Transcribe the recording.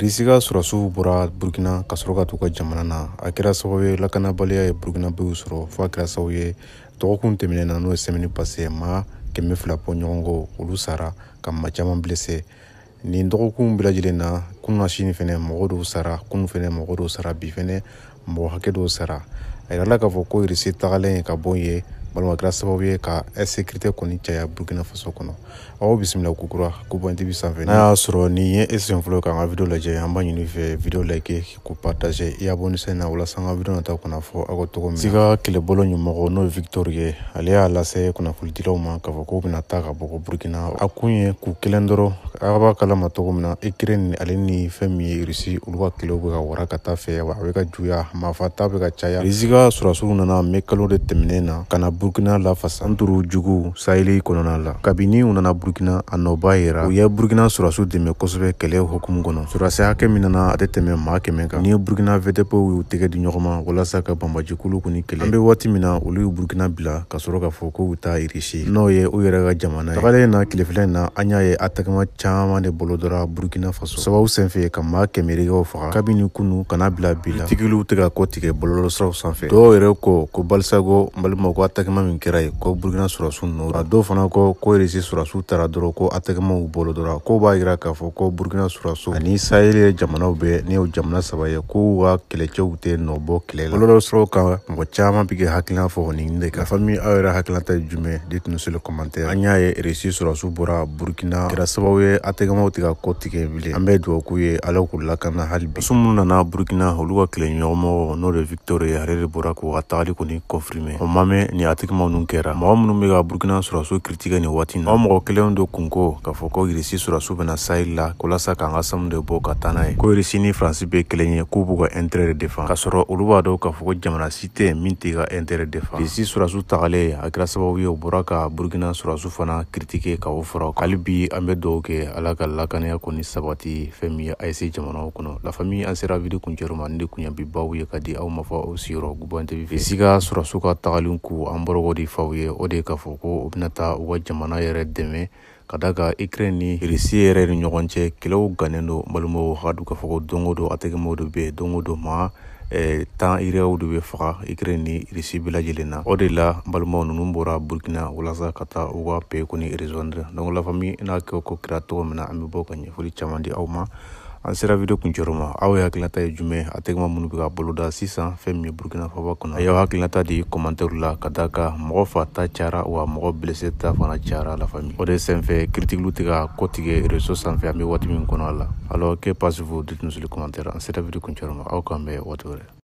irisi ka surasiw bɔra burukina ka sɔrɔ ka t'u ka jamana na a kɛra sababu ye lakanabaliya ye burukina bew sɔrɔ fɔɔ a kɛra sababu ye dɔgɔkun tɛmɛnɛ na n'o ye sɛmɛni pase ma kɛmɛ fila bɔ ɲɔgɔn kɔ olu sara ka ma caaman blese nin dɔgɔkun bɛlajɛlen na kunu na sini fɛnɛ mɔgɔ dɔw sara kunu fɛnɛ mɔgɔ dɔw sara bi fɛnɛ mɔgɔ hakɛ dɔw sara a yirala k'a fɔ ko irisi tagalen ye ka bɔ ye balima kɛra sababu ye ka ɛsekirite kɔni caya burkina faso kɔnɔ aw bisimila kokura kubantv sanfɛ n'a y'a sɔrɔ ni ye e sen fɔlɔ k'an ka video lajɛ an b'a ɲini fɛ video like ko partage i abonisɛ na walasa an ka video nata kunnafɔ aw ka togo min sika kɛlɛbolo ɲɛmɔgɔ n'o ye victor ye ale y'a lase kunnafolidilaw ma k'a fɔ k'u bena ta ka bɔgɔ burkina a kun ye k'u kelen dɔrɔ a b'a kalama togo min na ukraine ale ni fɛn min ye rusi olu ka kɛlɛw be ka wara ka taa fɛ a be ka juya mafa ta be ka caya risi ka surasiw nana mɛ kalo de tɛmɛnen na ka na burukina la fasan turu jugu sahili kɔnɔna la kabini u nana burukina a nɔba yira u ye burukina surasiw dɛmɛ kosɛbɛ kɛlɛ hukumu kɔnɔ surasi hakɛ min nana a tɛ tɛmɛ maa kɛmɛ kan ni burukina vtp y'u tɛgɛ di ɲɔgɔn walasa ka banbajikulu kuni kɛlɛ an be waati min na olu y'u burukina bila ka sɔrɔ k'a fɔ k'u taa irisi n'o ye u yɛrɛ ka jamana ye tagalen na kilefilɛ na an y'a ye atɛgɛma caaman de bolo dɔra burukina faso sababu senfɛ ka maa kɛmɛrigɛw faga kabini kunu kana bila bi la tigiliw tɛ ka kɔ tigɛ bɔlɔlɔsiraw sanfɛ dɔw yɛrɛ kɔ ko balisago balimaw ko atɛgɛ atɛkɛma min kɛra ye ko burukina sɔrɔsu nɔ a dɔw fana ko ko irisi sɔrɔsu tara dɔrɔn ko atɛkɛmaw bolo dɔrɔn ko b'a yira k'a fɔ ko burukina sɔrɔsu ani saheli jamanaw bɛ ni o jamana saba ye ko ka kɛlɛcɛw tɛ nɔbɔ kɛlɛ la bɔlɔlɔ siraw kan mɔgɔ caaman be kɛ hakilina fɔ nin de kan nafa min aw yɛrɛ hakilina ta jumɛn ditunu sele kɔmantɛr an y'a ye irisi sɔrɔsu bɔra burukina kɛra sababu ye atɛkɛmaw tɛ ka kɔ tigɛ bile an bɛ dɔgɔku ye ala k'u lakana hali bi su minnu nana burukina olu ka kɛlɛɲɔgɔnmɔgɔ n'o de victor ye ale de bɔra k'u ka tagali kɔni kɔfirime o mamɛ ni artikimaw nu kɛra mɔgɔ minnu be ka burukina sɔrɔsu kiritigɛ ni waati na o mɔgɔ kelenw do ko k'a fɔ ko irisi sɔrɔsu bena sahili la kolasa k'an ka samu de bɔ ka taa n'a ye ko irisi ni faransi be kelen ye k'u b'u ka ɛntɛrɛ de defan k'a sɔrɔ olu b'a dɔn k'a fɔ ko jamana si tɛ min t'i ka ɛntɛrɛ defan irisi sɔrɔsu tagale a kɛra sababu ye u bɔra ka burukina sɔrɔsu fana kritike ka o fɔra hali bi an be dɔw kɛ ala ka lakaniya kɔni sabati fɛn min ye ayise jamanaw kɔnɔ lafami an sera vidi kuncɛroma ni de kunɲabibaw ye ka di aw ma aw siyɔrɔ gubantv irisi ka sɔrɔsu ka tagalen ku an bɔrɔkɔ di faw ye o de k'a fɔ ko u bɛna taa u ka jamana yɛrɛ dɛmɛ ka da ka ukraine ni irisi yɛrɛ ni ɲɔgɔn cɛ kɛlɛw gannen don balimaw ka du k'a fɔ ko don o don atɛgɛmaw de bɛ yen don o tan iriyaw de be faga ukraine ni irisi bɛɛ na o de la balimaw ninnu bɔra burkina walasa ka taa u ka peko ni rezondre donc la famille n'a kɛ ko kɛra cogo min na an bɛ bɔ ka ɲɛfɔli caman di aw ma an sera video kuncɛro ma aw ye hakilinata ye jumɛn a tɛgɛma minnu be ka boloda sisan fɛn min ye burukina faba kɔnɔ a y'aw hakilinata di komantɛriw la ka da ka mɔgɔ fata cara wa mɔgɔ blese ta fana cara la fami o de senfɛ kritikilu tɛ ka kotigɛ reso sanfɛ an be waati min kɔnɔ a la alors que passez vous dites nous le commentaire an sera video kuncɛro aw kan bɛ waati wɛrɛ